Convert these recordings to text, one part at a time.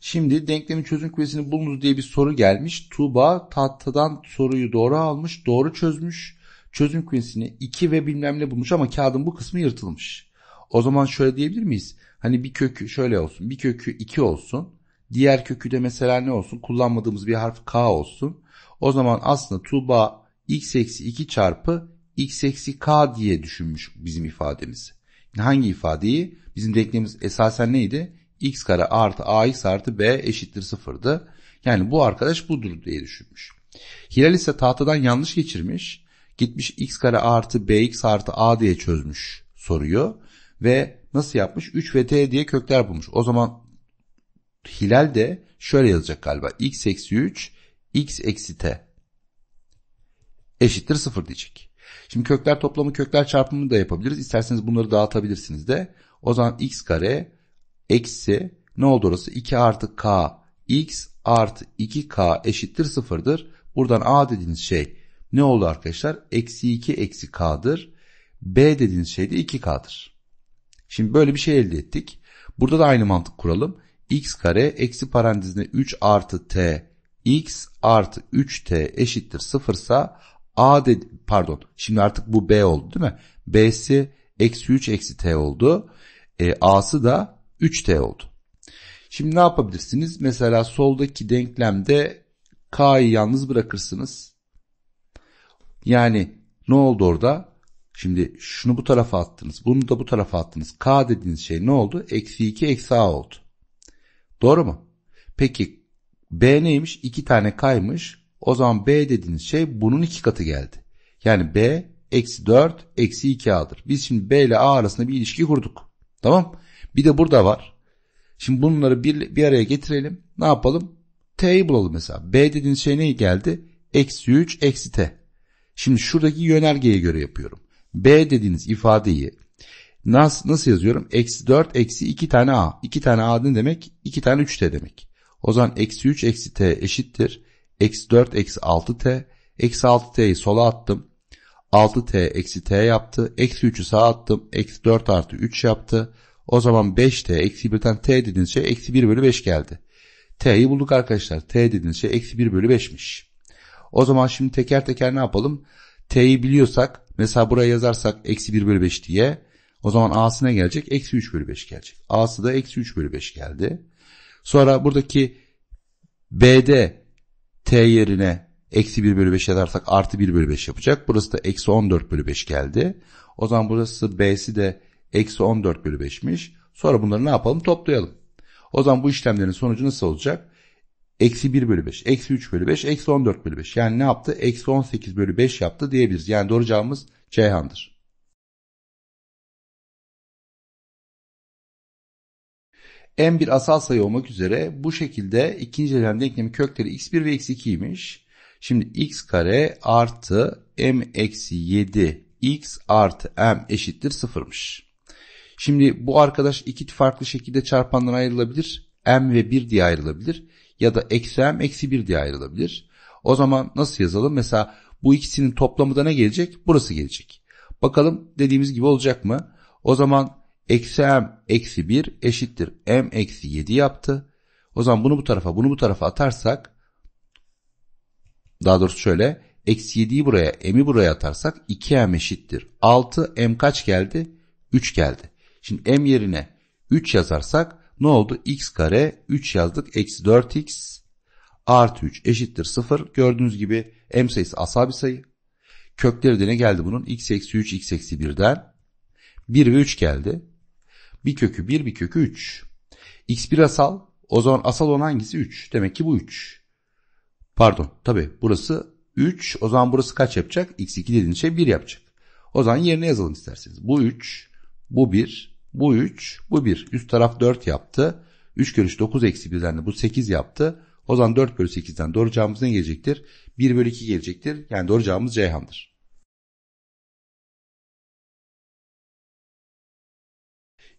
Şimdi denklemin çözüm kümesini bulunuz diye bir soru gelmiş. Tuğba tahtadan soruyu doğru almış, doğru çözmüş. Çözüm kümesini 2 ve bilmem ne bulmuş ama kağıdın bu kısmı yırtılmış. O zaman şöyle diyebilir miyiz? Hani bir kökü şöyle olsun, bir kökü 2 olsun. Diğer kökü de mesela ne olsun? Kullanmadığımız bir harf K olsun. O zaman aslında Tuğba x eksi 2 çarpı x eksi k diye düşünmüş bizim ifademizi. Hangi ifadeyi? Bizim denklemimiz esasen neydi? x kare artı ax artı b eşittir sıfırdı. Yani bu arkadaş budur diye düşünmüş. Hilal ise tahtadan yanlış geçirmiş. Gitmiş x kare artı bx artı a diye çözmüş soruyu. Ve nasıl yapmış? 3 ve t diye kökler bulmuş. O zaman Hilal de şöyle yazacak galiba. x eksi 3 x eksi t eşittir sıfır diyecek. Şimdi kökler toplamı kökler çarpımını da yapabiliriz. İsterseniz bunları dağıtabilirsiniz de. O zaman x kare eksi ne oldu orası? 2 artı k x artı 2k eşittir sıfırdır. Buradan a dediğiniz şey ne oldu arkadaşlar? Eksi 2 eksi k'dır. b dediğiniz şey de 2k'dır. Şimdi böyle bir şey elde ettik. Burada da aynı mantık kuralım. x kare eksi parantezine 3 artı t x artı 3t eşittir sıfırsa A dedi pardon şimdi artık bu B oldu değil mi? B'si eksi 3 eksi T oldu. E, A'sı da 3T oldu. Şimdi ne yapabilirsiniz? Mesela soldaki denklemde K'yı yalnız bırakırsınız. Yani ne oldu orada? Şimdi şunu bu tarafa attınız. Bunu da bu tarafa attınız. K dediğiniz şey ne oldu? Eksi 2 eksi A oldu. Doğru mu? Peki B neymiş? 2 tane K'ymış. O zaman B dediğiniz şey bunun iki katı geldi. Yani B eksi 4 eksi 2A'dır. Biz şimdi B ile A arasında bir ilişki kurduk. Tamam. Bir de burada var. Şimdi bunları bir, bir araya getirelim. Ne yapalım? T'yi bulalım mesela. B dediğiniz şey ne geldi? Eksi 3 eksi T. Şimdi şuradaki yönergeye göre yapıyorum. B dediğiniz ifadeyi nasıl, nasıl yazıyorum? Eksi 4 eksi 2 tane A. 2 tane A ne demek? 2 tane 3 T demek. O zaman eksi 3 eksi T eşittir. Eksi 4 eksi 6t. Eksi 6t'yi sola attım. 6t eksi t yaptı. Eksi 3'ü sağa attım. Eksi 4 artı 3 yaptı. O zaman 5t eksi 1'den t dediğiniz şey eksi 1 bölü 5 geldi. t'yi bulduk arkadaşlar. t dediğiniz şey eksi 1 bölü 5'miş. O zaman şimdi teker teker ne yapalım? t'yi biliyorsak mesela buraya yazarsak eksi 1 bölü 5 diye o zaman a'sı ne gelecek? Eksi 3 bölü 5 gelecek. a'sı da eksi 3 bölü 5 geldi. Sonra buradaki b'de t yerine eksi 1 bölü 5 yazarsak artı 1 bölü 5 yapacak. Burası da eksi 14 bölü 5 geldi. O zaman burası b'si de eksi 14 bölü 5'miş. Sonra bunları ne yapalım toplayalım. O zaman bu işlemlerin sonucu nasıl olacak? Eksi 1 bölü 5, eksi 3 bölü 5, eksi 14 bölü 5. Yani ne yaptı? Eksi 18 bölü 5 yaptı diyebiliriz. Yani doğru cevabımız Ceyhan'dır. n bir asal sayı olmak üzere bu şekilde ikinci dereceden denklemi kökleri x1 ve x2'ymiş. 2 Şimdi x kare artı m eksi 7 x artı m eşittir sıfırmış. Şimdi bu arkadaş iki farklı şekilde çarpanlara ayrılabilir. m ve 1 diye ayrılabilir. Ya da eksi m eksi 1 diye ayrılabilir. O zaman nasıl yazalım? Mesela bu ikisinin toplamı da ne gelecek? Burası gelecek. Bakalım dediğimiz gibi olacak mı? O zaman Eksi m eksi 1 eşittir m eksi 7 yaptı. O zaman bunu bu tarafa bunu bu tarafa atarsak daha doğrusu şöyle eksi 7'yi buraya m'i buraya atarsak 2m eşittir. 6 m kaç geldi? 3 geldi. Şimdi m yerine 3 yazarsak ne oldu? x kare 3 yazdık. Eksi 4x artı 3 eşittir 0. Gördüğünüz gibi m sayısı asal bir sayı. Kökleri de ne geldi bunun? x eksi 3 x eksi 1'den 1 ve 3 geldi. Bir kökü 1 bir kökü 3. X1 asal. O zaman asal olan hangisi? 3. Demek ki bu 3. Pardon. Tabi burası 3. O zaman burası kaç yapacak? X2 dediğin şey 1 yapacak. O zaman yerine yazalım isterseniz. Bu 3. Bu 1. Bu 3. Bu 1. Üst taraf 4 yaptı. 3 kere 3 9 eksi 1'den de bu 8 yaptı. O zaman 4 bölü 8'den doğru cevabımız ne gelecektir? 1 bölü 2 gelecektir. Yani doğru cevabımız Ceyhan'dır.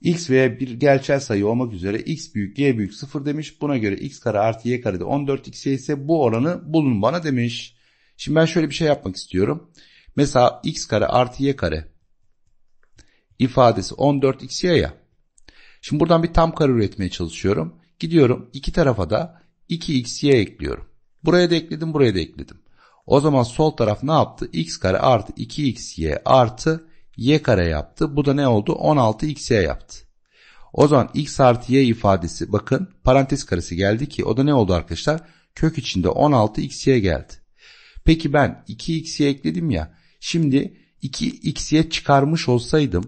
x veya bir gerçel sayı olmak üzere x büyük y büyük 0 demiş. Buna göre x kare artı y kare de 14x ise bu oranı bulun bana demiş. Şimdi ben şöyle bir şey yapmak istiyorum. Mesela x kare artı y kare ifadesi 14x y ya. Şimdi buradan bir tam kare üretmeye çalışıyorum. Gidiyorum iki tarafa da 2x y ekliyorum. Buraya da ekledim buraya da ekledim. O zaman sol taraf ne yaptı? x kare artı 2x y artı y kare yaptı. Bu da ne oldu? 16xy yaptı. O zaman x artı y ifadesi bakın parantez karesi geldi ki o da ne oldu arkadaşlar? Kök içinde 16xy geldi. Peki ben 2xy ekledim ya. Şimdi 2xy çıkarmış olsaydım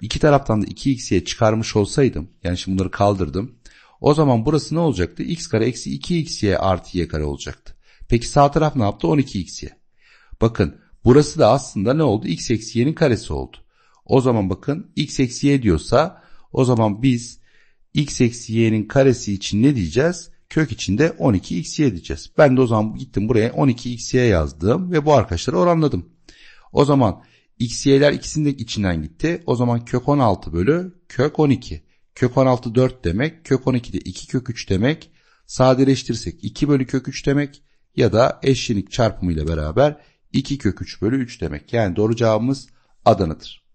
iki taraftan da 2x'ye çıkarmış olsaydım yani şimdi bunları kaldırdım. O zaman burası ne olacaktı? x kare eksi 2x'ye artı y kare olacaktı. Peki sağ taraf ne yaptı? 12x'ye. Bakın Burası da aslında ne oldu? X eksi y'nin karesi oldu. O zaman bakın x eksi y diyorsa o zaman biz x eksi y'nin karesi için ne diyeceğiz? Kök içinde 12 x y diyeceğiz. Ben de o zaman gittim buraya 12 x y yazdım ve bu arkadaşları oranladım. O zaman x y'ler ikisinin de içinden gitti. O zaman kök 16 bölü kök 12. Kök 16 4 demek. Kök 12 de 2 kök 3 demek. Sadeleştirsek 2 bölü kök 3 demek ya da eşlenik çarpımıyla beraber 2 kök 3 bölü 3 demek. Yani doğru cevabımız Adana'dır.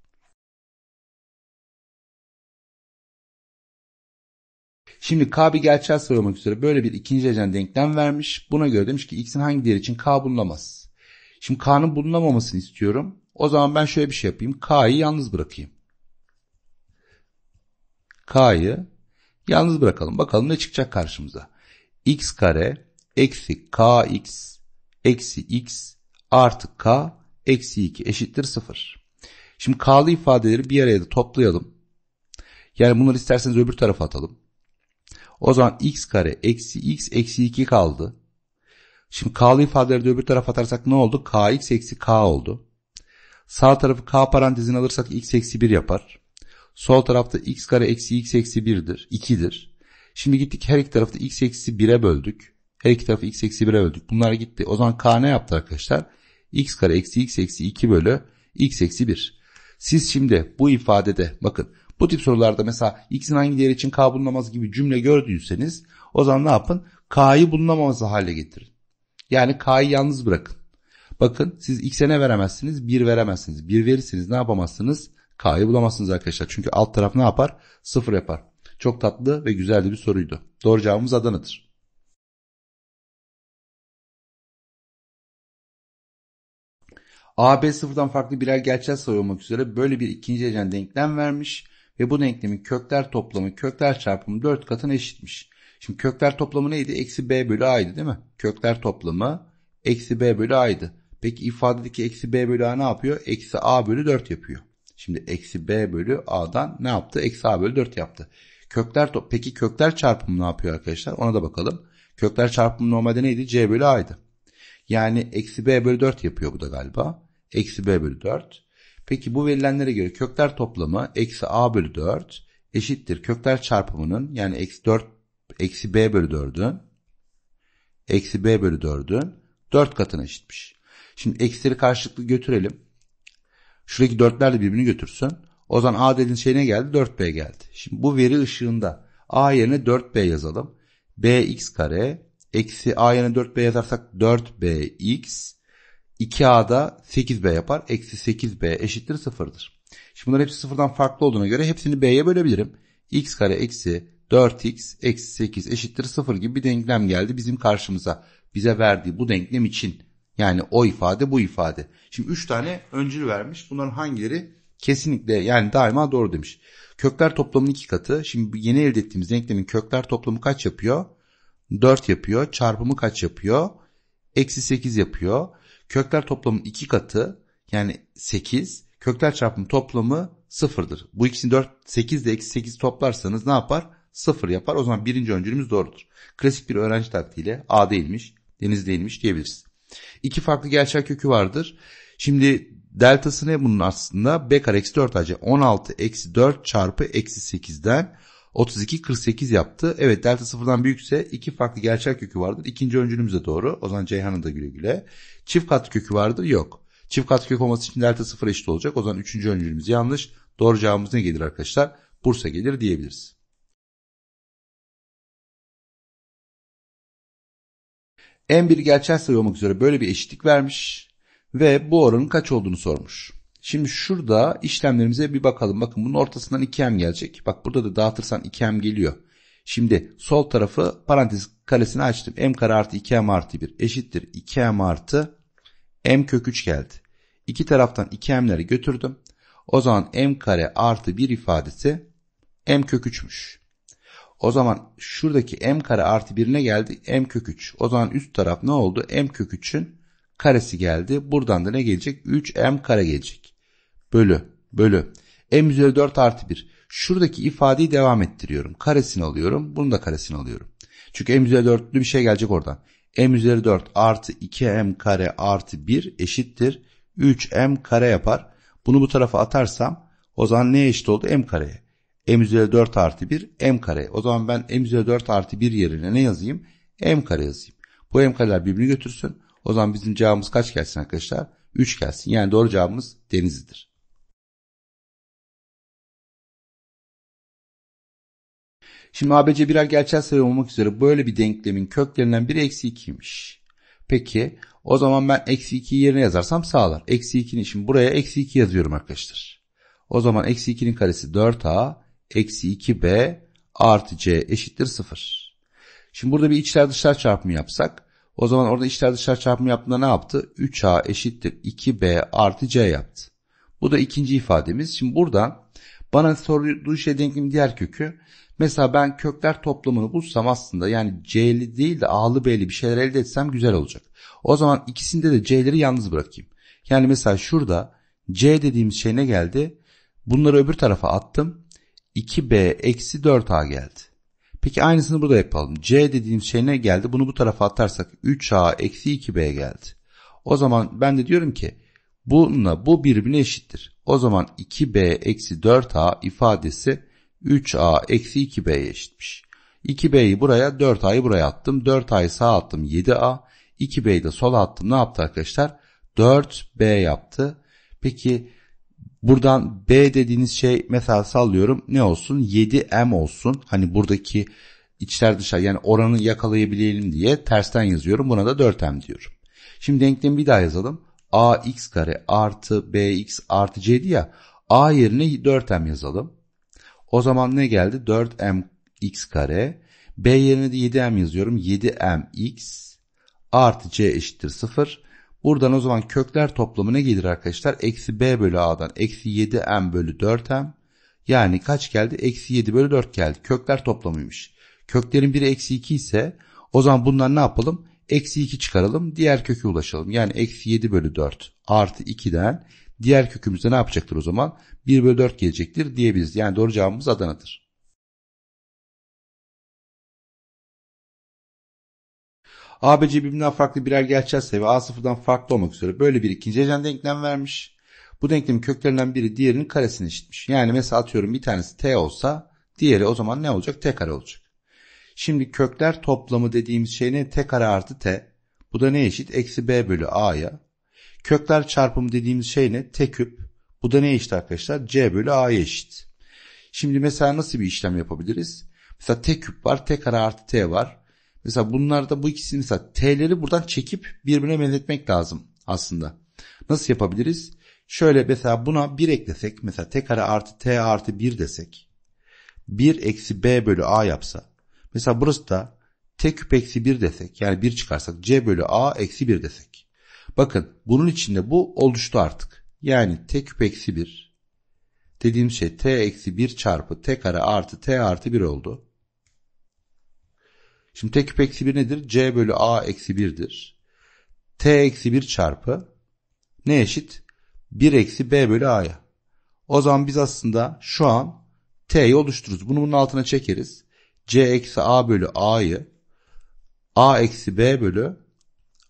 Şimdi K bir gerçel olmak üzere böyle bir ikinci derecen denklem vermiş. Buna göre demiş ki x'in hangi değeri için k bulunamaz. Şimdi k'nın bulunamamasını istiyorum. O zaman ben şöyle bir şey yapayım. k'yı yalnız bırakayım. k'yı yalnız bırakalım. Bakalım ne çıkacak karşımıza. x kare eksi kx eksi x artı k eksi 2 eşittir 0. Şimdi k'lı ifadeleri bir araya da toplayalım. Yani bunları isterseniz öbür tarafa atalım. O zaman x kare eksi x eksi 2 kaldı. Şimdi k'lı ifadeleri de öbür tarafa atarsak ne oldu? kx eksi k oldu. Sağ tarafı k parantezine alırsak x eksi 1 yapar. Sol tarafta x kare eksi x eksi 1'dir. 2'dir. Şimdi gittik her iki tarafta x eksi 1'e böldük. Her iki tarafı x eksi 1'e böldük. Bunlar gitti. O zaman k ne yaptı arkadaşlar? x kare eksi x eksi 2 bölü x eksi 1. Siz şimdi bu ifadede bakın bu tip sorularda mesela x'in hangi değeri için k bulunamaz gibi cümle gördüyseniz o zaman ne yapın? k'yı bulunamaz hale getirin. Yani k'yı yalnız bırakın. Bakın siz x'e ne veremezsiniz? 1 veremezsiniz. 1 verirsiniz ne yapamazsınız? k'yı bulamazsınız arkadaşlar. Çünkü alt taraf ne yapar? 0 yapar. Çok tatlı ve güzel bir soruydu. Doğru cevabımız Adana'dır. AB sıfırdan farklı birer gerçel sayı olmak üzere böyle bir ikinci ecel denklem vermiş ve bu denklemin kökler toplamı kökler çarpımı 4 katına eşitmiş. Şimdi kökler toplamı neydi? Eksi B bölü A'ydı değil mi? Kökler toplamı eksi B bölü A'ydı. Peki ifadedeki eksi B bölü A ne yapıyor? Eksi A bölü 4 yapıyor. Şimdi eksi B bölü A'dan ne yaptı? Eksi A bölü 4 yaptı. Kökler Peki kökler çarpımı ne yapıyor arkadaşlar? Ona da bakalım. Kökler çarpımı normalde neydi? C bölü A'ydı. Yani eksi b bölü 4 yapıyor bu da galiba. Eksi b bölü 4. Peki bu verilenlere göre kökler toplamı eksi a bölü 4 eşittir kökler çarpımının yani eksi 4 eksi b bölü 4'ün eksi b bölü 4'ün 4 katına eşitmiş. Şimdi eksileri karşılıklı götürelim. Şuradaki 4'ler de birbirini götürsün. O zaman A dediğin şey ne geldi? 4B geldi. Şimdi bu veri ışığında A yerine 4B yazalım. Bx kare Eksi a yerine 4b yazarsak 4bx. 2a'da 8b yapar. Eksi 8b eşittir 0'dır. Şimdi bunların hepsi sıfırdan farklı olduğuna göre hepsini b'ye bölebilirim. x kare eksi 4x eksi 8 eşittir 0 gibi bir denklem geldi bizim karşımıza. Bize verdiği bu denklem için. Yani o ifade bu ifade. Şimdi 3 tane öncül vermiş. Bunların hangileri kesinlikle yani daima doğru demiş. Kökler toplamının iki katı. Şimdi yeni elde ettiğimiz denklemin kökler toplamı kaç yapıyor? 4 yapıyor. Çarpımı kaç yapıyor? Eksi 8 yapıyor. Kökler toplamının 2 katı yani 8. Kökler çarpımı toplamı 0'dır. Bu ikisini 4, 8 ile eksi 8 toplarsanız ne yapar? 0 yapar. O zaman birinci öncülümüz doğrudur. Klasik bir öğrenci taktiğiyle A değilmiş, deniz değilmiş diyebiliriz. İki farklı gerçek kökü vardır. Şimdi deltası ne bunun aslında? B kare eksi 4 ac 16 eksi 4 çarpı eksi 8'den 32-48 yaptı. Evet delta sıfırdan büyükse iki farklı gerçek kökü vardır. İkinci öncülümüz de doğru. O zaman Ceyhan'ın da güle güle. Çift kat kökü vardır. Yok. Çift kat kök olması için delta sıfır eşit olacak. O zaman üçüncü öncülümüz yanlış. Doğru cevabımız ne gelir arkadaşlar? Bursa gelir diyebiliriz. En bir gerçel sayı olmak üzere böyle bir eşitlik vermiş ve bu oranın kaç olduğunu sormuş. Şimdi şurada işlemlerimize bir bakalım. Bakın bunun ortasından 2M gelecek. Bak burada da dağıtırsan 2M geliyor. Şimdi sol tarafı parantez karesini açtım. M kare artı 2M artı 1 eşittir 2M artı M kök 3 geldi. İki taraftan 2M'leri götürdüm. O zaman M kare artı 1 ifadesi M kök 3'müş. O zaman şuradaki M kare artı 1'ine geldi. M kök 3. O zaman üst taraf ne oldu? M kök 3'ün karesi geldi. Buradan da ne gelecek? 3M kare gelecek bölü bölü m üzeri 4 artı 1. Şuradaki ifadeyi devam ettiriyorum. Karesini alıyorum. Bunu da karesini alıyorum. Çünkü m üzeri 4'lü bir şey gelecek oradan. m üzeri 4 artı 2m kare artı 1 eşittir. 3m kare yapar. Bunu bu tarafa atarsam o zaman neye eşit oldu? m kareye. m üzeri 4 artı 1 m kare. O zaman ben m üzeri 4 artı 1 yerine ne yazayım? m kare yazayım. Bu m kareler birbirini götürsün. O zaman bizim cevabımız kaç gelsin arkadaşlar? 3 gelsin. Yani doğru cevabımız denizidir. Şimdi ABC birer gerçel sayı olmak üzere böyle bir denklemin köklerinden biri eksi 2'ymiş. Peki o zaman ben eksi 2'yi yerine yazarsam sağlar. Eksi 2'nin şimdi buraya eksi 2 yazıyorum arkadaşlar. O zaman eksi 2'nin karesi 4a eksi 2b artı c eşittir 0. Şimdi burada bir içler dışlar çarpımı yapsak. O zaman orada içler dışlar çarpımı yaptığında ne yaptı? 3a eşittir 2b artı c yaptı. Bu da ikinci ifademiz. Şimdi buradan bana sorduğu şey denklemin diğer kökü. Mesela ben kökler toplamını bulsam aslında yani C'li değil de A'lı B'li bir şeyler elde etsem güzel olacak. O zaman ikisinde de C'leri yalnız bırakayım. Yani mesela şurada C dediğimiz şey ne geldi? Bunları öbür tarafa attım. 2B eksi 4A geldi. Peki aynısını burada yapalım. C dediğimiz şey ne geldi? Bunu bu tarafa atarsak 3A eksi 2B geldi. O zaman ben de diyorum ki bununla bu birbirine eşittir. O zaman 2B eksi 4A ifadesi 3A eksi 2B'ye eşitmiş. 2B'yi buraya 4A'yı buraya attım. 4A'yı sağ attım 7A. 2B'yi de sola attım. Ne yaptı arkadaşlar? 4B yaptı. Peki buradan B dediğiniz şey mesela sallıyorum ne olsun? 7M olsun. Hani buradaki içler dışlar yani oranı yakalayabilelim diye tersten yazıyorum. Buna da 4M diyorum. Şimdi denklemi bir daha yazalım. AX kare artı BX artı C'di ya. A yerine 4M yazalım. O zaman ne geldi? 4mx kare. B yerine de 7m yazıyorum. 7mx artı c eşittir 0. Buradan o zaman kökler toplamı ne gelir arkadaşlar? Eksi b bölü a'dan eksi 7m bölü 4m. Yani kaç geldi? Eksi 7 bölü 4 geldi. Kökler toplamıymış. Köklerin biri eksi 2 ise o zaman bunlar ne yapalım? Eksi 2 çıkaralım. Diğer köke ulaşalım. Yani eksi 7 bölü 4 artı 2'den diğer kökümüzde ne yapacaktır o zaman? 1 bölü 4 gelecektir diyebiliriz. Yani doğru cevabımız Adana'dır. ABC birbirinden farklı birer gerçelse ve A sıfırdan farklı olmak üzere böyle bir ikinci ecen denklem vermiş. Bu denklemin köklerinden biri diğerinin karesini eşitmiş. Yani mesela atıyorum bir tanesi T olsa diğeri o zaman ne olacak? T kare olacak. Şimdi kökler toplamı dediğimiz şey ne? T kare artı T. Bu da ne eşit? Eksi B bölü A'ya. Kökler çarpımı dediğimiz şey ne? T küp. Bu da ne işte arkadaşlar? C bölü A'ya eşit. Şimdi mesela nasıl bir işlem yapabiliriz? Mesela T küp var. T kare artı T var. Mesela bunlarda bu ikisini mesela T'leri buradan çekip birbirine benzetmek lazım aslında. Nasıl yapabiliriz? Şöyle mesela buna 1 eklesek mesela T kare artı T artı 1 desek 1 eksi B bölü A yapsa mesela burası da T küp eksi 1 desek yani 1 çıkarsak C bölü A eksi 1 desek. Bakın bunun içinde bu oluştu artık. Yani t küp eksi 1 dediğim şey t eksi 1 çarpı t kare artı t artı 1 oldu. Şimdi t küp eksi 1 nedir? c bölü a eksi 1'dir. t eksi 1 çarpı ne eşit? 1 eksi b bölü a'ya. O zaman biz aslında şu an t'yi oluştururuz. Bunu bunun altına çekeriz. c eksi a bölü a'yı a eksi b bölü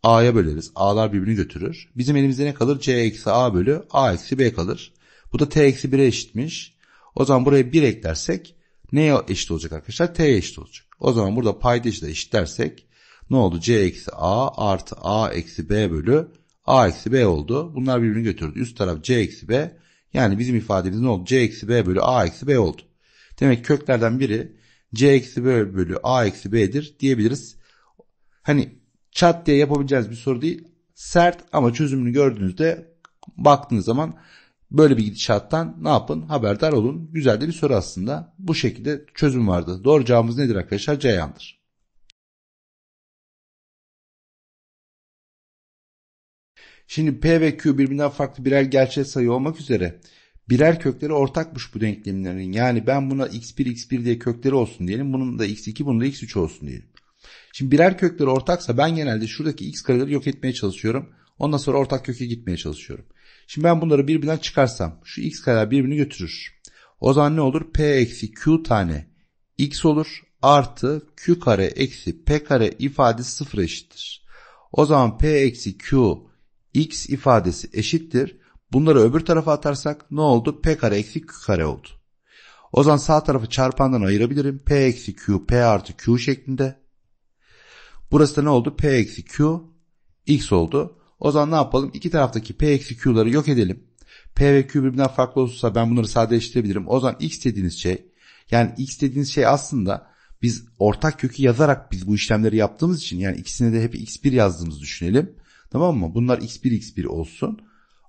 A'ya böleriz. A'lar birbirini götürür. Bizim elimizde ne kalır? C eksi A bölü A eksi B kalır. Bu da T eksi 1'e eşitmiş. O zaman buraya 1 eklersek neye eşit olacak arkadaşlar? T eşit olacak. O zaman burada paydaşı da eşitlersek ne oldu? C eksi A artı A eksi B bölü A eksi B oldu. Bunlar birbirini götürdü. Üst taraf C eksi B. Yani bizim ifademiz ne oldu? C eksi B bölü A eksi B oldu. Demek köklerden biri C eksi B bölü A eksi B'dir diyebiliriz. Hani çat diye yapabileceğiniz bir soru değil. Sert ama çözümünü gördüğünüzde baktığınız zaman böyle bir gidişattan ne yapın? Haberdar olun. Güzel de bir soru aslında. Bu şekilde çözüm vardı. Doğru cevabımız nedir arkadaşlar? Ceyhan'dır. Şimdi P ve Q birbirinden farklı birer gerçek sayı olmak üzere birer kökleri ortakmış bu denklemlerin. Yani ben buna x1 x1 diye kökleri olsun diyelim. Bunun da x2 bunun da x3 olsun diyelim. Şimdi birer kökleri ortaksa ben genelde şuradaki x kareleri yok etmeye çalışıyorum. Ondan sonra ortak köke gitmeye çalışıyorum. Şimdi ben bunları birbirinden çıkarsam şu x kareler birbirini götürür. O zaman ne olur? p eksi q tane x olur artı q kare eksi p kare ifadesi sıfır eşittir. O zaman p eksi q x ifadesi eşittir. Bunları öbür tarafa atarsak ne oldu? p kare eksi q kare oldu. O zaman sağ tarafı çarpandan ayırabilirim. p eksi q p artı q şeklinde. Burası da ne oldu? P eksi Q X oldu. O zaman ne yapalım? İki taraftaki P eksi Q'ları yok edelim. P ve Q birbirinden farklı olursa ben bunları sadeleştirebilirim. O zaman X dediğiniz şey yani X dediğiniz şey aslında biz ortak kökü yazarak biz bu işlemleri yaptığımız için yani ikisine de hep X1 yazdığımızı düşünelim. Tamam mı? Bunlar X1 X1 olsun.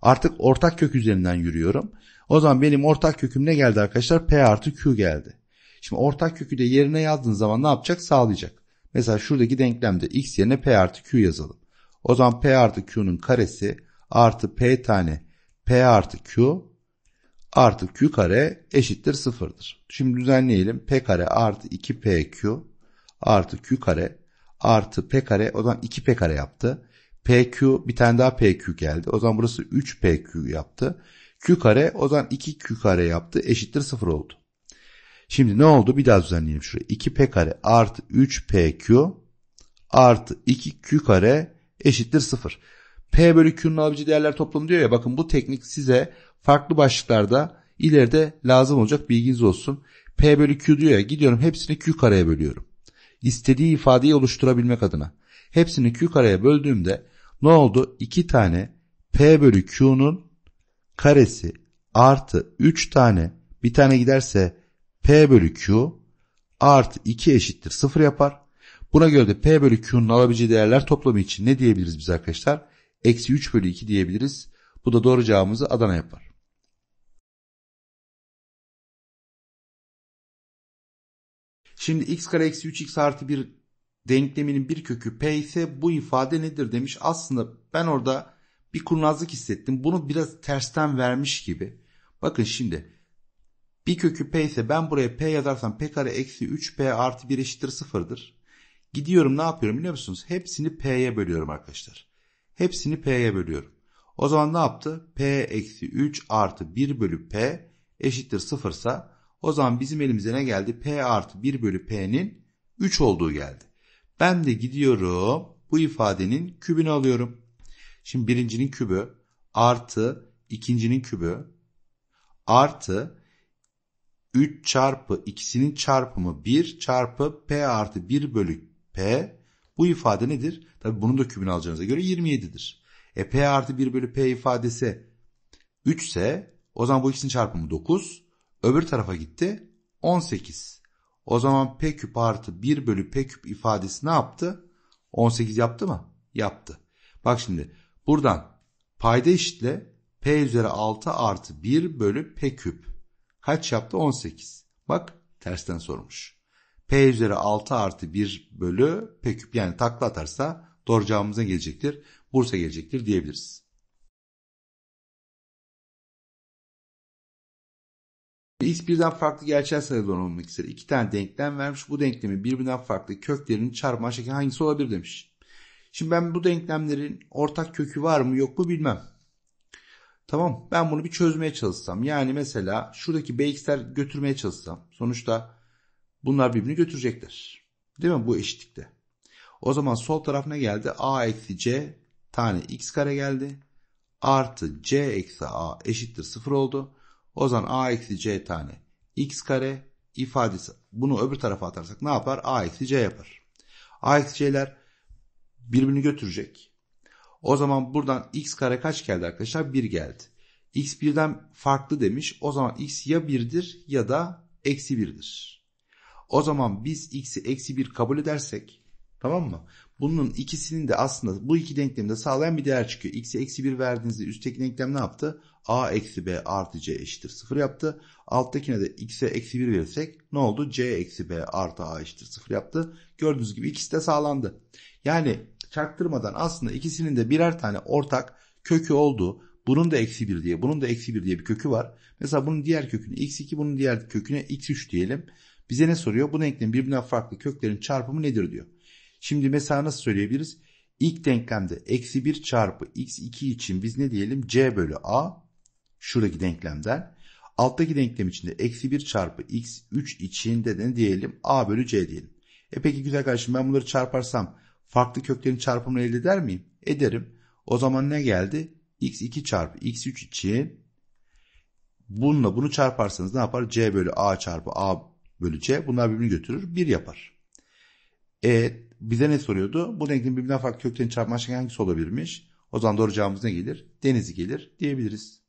Artık ortak kök üzerinden yürüyorum. O zaman benim ortak köküm ne geldi arkadaşlar? P artı Q geldi. Şimdi ortak kökü de yerine yazdığın zaman ne yapacak? Sağlayacak. Mesela şuradaki denklemde x yerine p artı q yazalım. O zaman p artı q'nun karesi artı p tane p artı q artı q kare eşittir sıfırdır. Şimdi düzenleyelim. p kare artı 2pq artı q kare artı p kare o zaman 2p kare yaptı. pq bir tane daha pq geldi. O zaman burası 3pq yaptı. q kare o zaman 2q kare yaptı eşittir sıfır oldu. Şimdi ne oldu? Bir daha düzenleyelim şurayı. 2P kare artı 3PQ artı 2Q kare eşittir 0. P bölü Q'nun alabileceği değerler toplamı diyor ya bakın bu teknik size farklı başlıklarda ileride lazım olacak bilginiz olsun. P bölü Q diyor ya gidiyorum hepsini Q kareye bölüyorum. İstediği ifadeyi oluşturabilmek adına. Hepsini Q kareye böldüğümde ne oldu? 2 tane P bölü Q'nun karesi artı 3 tane bir tane giderse P bölü Q artı 2 eşittir 0 yapar. Buna göre de P bölü Q'nun alabileceği değerler toplamı için ne diyebiliriz biz arkadaşlar? Eksi 3 bölü 2 diyebiliriz. Bu da doğru cevabımızı Adana yapar. Şimdi x kare eksi 3x artı 1 denkleminin bir kökü p ise bu ifade nedir demiş. Aslında ben orada bir kurnazlık hissettim. Bunu biraz tersten vermiş gibi. Bakın şimdi bir kökü p ise ben buraya p yazarsam p kare eksi 3p artı 1 eşittir 0'dır. Gidiyorum ne yapıyorum biliyor musunuz? Hepsini p'ye bölüyorum arkadaşlar. Hepsini p'ye bölüyorum. O zaman ne yaptı? p eksi 3 artı 1 bölü p eşittir 0 ise o zaman bizim elimize ne geldi? p artı 1 bölü p'nin 3 olduğu geldi. Ben de gidiyorum bu ifadenin kübünü alıyorum. Şimdi birincinin kübü artı ikincinin kübü artı 3 çarpı ikisinin çarpımı 1 çarpı p artı 1 bölü p. Bu ifade nedir? Tabi bunun da kübünü alacağınıza göre 27'dir. E p artı 1 bölü p ifadesi 3 ise o zaman bu ikisinin çarpımı 9. Öbür tarafa gitti 18. O zaman p küp artı 1 bölü p küp ifadesi ne yaptı? 18 yaptı mı? Yaptı. Bak şimdi buradan payda eşitle p üzeri 6 artı 1 bölü p küp. Kaç yaptı? 18. Bak tersten sormuş. P üzeri 6 artı 1 bölü P küp yani takla atarsa doğru cevabımıza gelecektir. Bursa gelecektir diyebiliriz. X birden farklı gerçel sayılar olmak üzere iki tane denklem vermiş. Bu denklemi birbirinden farklı köklerinin çarpma şekli hangisi olabilir demiş. Şimdi ben bu denklemlerin ortak kökü var mı yok mu bilmem. Tamam ben bunu bir çözmeye çalışsam. Yani mesela şuradaki BX'ler götürmeye çalışsam. Sonuçta bunlar birbirini götürecekler. Değil mi bu eşitlikte? O zaman sol taraf ne geldi? A eksi C tane x kare geldi. Artı C eksi A eşittir 0 oldu. O zaman A eksi C tane x kare ifadesi. Bunu öbür tarafa atarsak ne yapar? A eksi C yapar. A eksi C'ler birbirini götürecek. O zaman buradan x kare kaç geldi arkadaşlar? 1 geldi. x 1'den farklı demiş. O zaman x ya 1'dir ya da eksi 1'dir. O zaman biz x'i eksi 1 kabul edersek tamam mı? Bunun ikisinin de aslında bu iki denklemde sağlayan bir değer çıkıyor. x'e eksi 1 verdiğinizde üstteki denklem ne yaptı? a eksi b artı c eşittir 0 yaptı. Alttakine de x'e eksi 1 verirsek ne oldu? c eksi b artı a eşittir 0 yaptı. Gördüğünüz gibi ikisi de sağlandı. Yani çarptırmadan aslında ikisinin de birer tane ortak kökü olduğu bunun da eksi 1 diye bunun da eksi 1 diye bir kökü var. Mesela bunun diğer kökünü x2 bunun diğer köküne x3 diyelim. Bize ne soruyor? Bu denklemin birbirinden farklı köklerin çarpımı nedir diyor. Şimdi mesela nasıl söyleyebiliriz? İlk denklemde eksi 1 çarpı x2 için biz ne diyelim? c bölü a şuradaki denklemden. Alttaki denklem içinde eksi 1 çarpı x3 içinde de ne diyelim? a bölü c diyelim. E peki güzel kardeşim ben bunları çarparsam farklı köklerin çarpımını elde eder miyim? Ederim. O zaman ne geldi? x2 çarpı x3 için bununla bunu çarparsanız ne yapar? c bölü a çarpı a bölü c bunlar birbirini götürür. 1 yapar. E, bize ne soruyordu? Bu denklemin birbirinden farklı köklerin çarpma hangisi olabilirmiş? O zaman doğru cevabımız ne gelir? Denizi gelir diyebiliriz.